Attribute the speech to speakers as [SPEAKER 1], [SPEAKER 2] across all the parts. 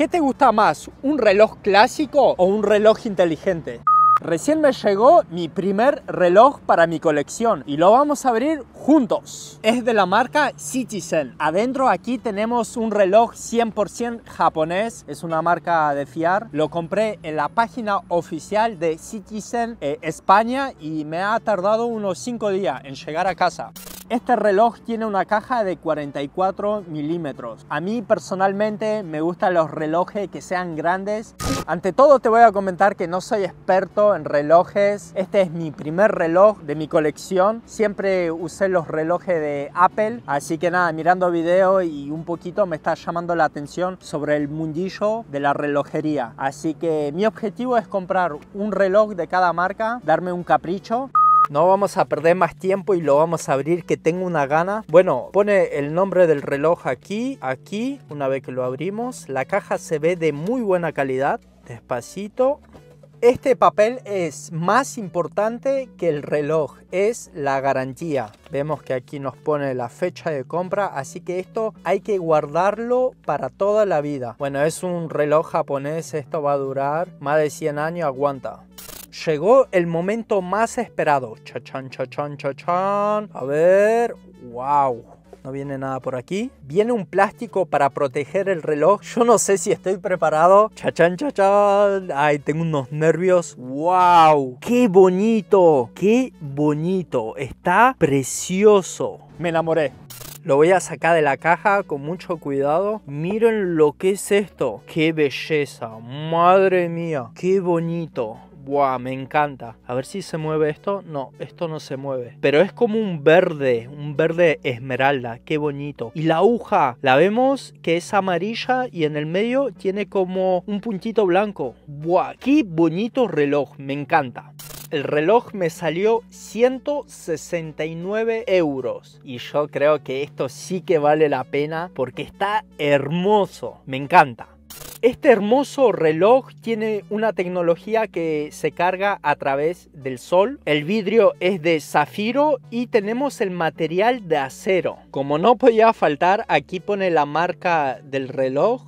[SPEAKER 1] ¿Qué te gusta más, un reloj clásico o un reloj inteligente? Recién me llegó mi primer reloj para mi colección y lo vamos a abrir juntos. Es de la marca Citizen. Adentro aquí tenemos un reloj 100% japonés. Es una marca de fiar. Lo compré en la página oficial de Citizen eh, España y me ha tardado unos 5 días en llegar a casa. Este reloj tiene una caja de 44 milímetros. A mí personalmente me gustan los relojes que sean grandes. Ante todo te voy a comentar que no soy experto en relojes. Este es mi primer reloj de mi colección. Siempre usé los relojes de Apple. Así que nada, mirando video y un poquito me está llamando la atención sobre el mundillo de la relojería. Así que mi objetivo es comprar un reloj de cada marca, darme un capricho no vamos a perder más tiempo y lo vamos a abrir que tengo una gana. Bueno, pone el nombre del reloj aquí, aquí, una vez que lo abrimos. La caja se ve de muy buena calidad. Despacito. Este papel es más importante que el reloj, es la garantía. Vemos que aquí nos pone la fecha de compra, así que esto hay que guardarlo para toda la vida. Bueno, es un reloj japonés, esto va a durar más de 100 años, aguanta. Llegó el momento más esperado. Chachan, chachan, chachan. A ver. ¡Wow! No viene nada por aquí. Viene un plástico para proteger el reloj. Yo no sé si estoy preparado. Chachan, chachan. Ay, tengo unos nervios. ¡Wow! ¡Qué bonito! ¡Qué bonito! Está precioso. Me enamoré. Lo voy a sacar de la caja con mucho cuidado. Miren lo que es esto. ¡Qué belleza! ¡Madre mía! ¡Qué bonito! ¡buah! Me encanta. A ver si se mueve esto. No, esto no se mueve. Pero es como un verde, un verde esmeralda. Qué bonito. Y la aguja, la vemos que es amarilla y en el medio tiene como un puntito blanco. ¡Buah! ¡Qué bonito reloj! Me encanta. El reloj me salió 169 euros y yo creo que esto sí que vale la pena porque está hermoso, me encanta. Este hermoso reloj tiene una tecnología que se carga a través del sol. El vidrio es de zafiro y tenemos el material de acero. Como no podía faltar, aquí pone la marca del reloj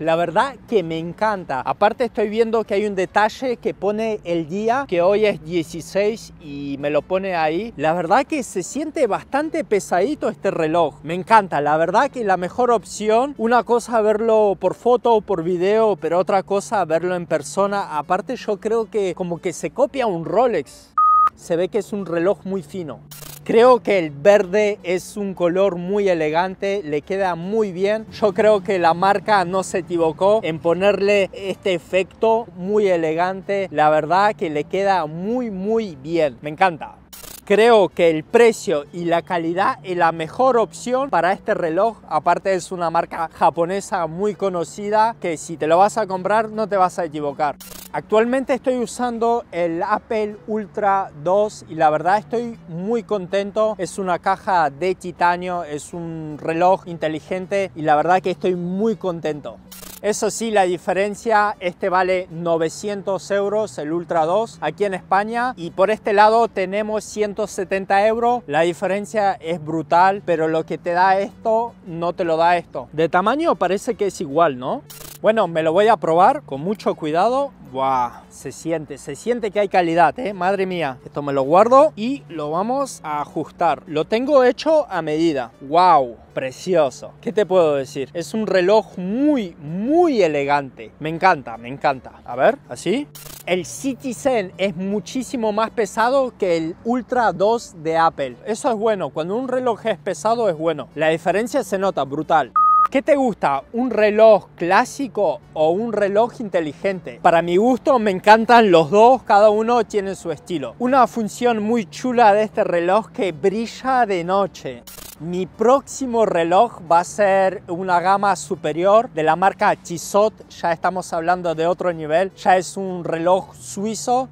[SPEAKER 1] la verdad que me encanta. Aparte estoy viendo que hay un detalle que pone el día, que hoy es 16 y me lo pone ahí. La verdad que se siente bastante pesadito este reloj. Me encanta, la verdad que la mejor opción, una cosa verlo por foto o por video, pero otra cosa verlo en persona. Aparte yo creo que como que se copia un Rolex. Se ve que es un reloj muy fino. Creo que el verde es un color muy elegante, le queda muy bien. Yo creo que la marca no se equivocó en ponerle este efecto muy elegante. La verdad que le queda muy muy bien, me encanta. Creo que el precio y la calidad es la mejor opción para este reloj. Aparte es una marca japonesa muy conocida que si te lo vas a comprar no te vas a equivocar. Actualmente estoy usando el Apple Ultra 2 y la verdad estoy muy contento. Es una caja de titanio, es un reloj inteligente y la verdad que estoy muy contento. Eso sí, la diferencia, este vale 900 euros, el Ultra 2, aquí en España. Y por este lado tenemos 170 euros. La diferencia es brutal, pero lo que te da esto, no te lo da esto. De tamaño parece que es igual, ¿no? Bueno, me lo voy a probar con mucho cuidado. ¡Buah! Se siente, se siente que hay calidad, ¿eh? Madre mía. Esto me lo guardo y lo vamos a ajustar. Lo tengo hecho a medida. ¡Wow! Precioso. ¿Qué te puedo decir? Es un reloj muy, muy elegante. Me encanta, me encanta. A ver, así. El Citizen es muchísimo más pesado que el Ultra 2 de Apple. Eso es bueno. Cuando un reloj es pesado es bueno. La diferencia se nota brutal. ¿Qué te gusta? ¿Un reloj clásico o un reloj inteligente? Para mi gusto me encantan los dos, cada uno tiene su estilo. Una función muy chula de este reloj que brilla de noche. Mi próximo reloj va a ser una gama superior de la marca Chisot, ya estamos hablando de otro nivel, ya es un reloj suizo.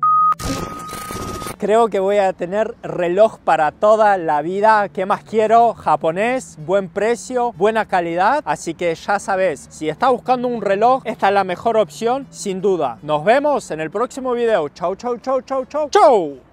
[SPEAKER 1] Creo que voy a tener reloj para toda la vida. ¿Qué más quiero? Japonés, buen precio, buena calidad. Así que ya sabes, si estás buscando un reloj, esta es la mejor opción, sin duda. Nos vemos en el próximo video. Chau, chau, chau, chau, chau, chau.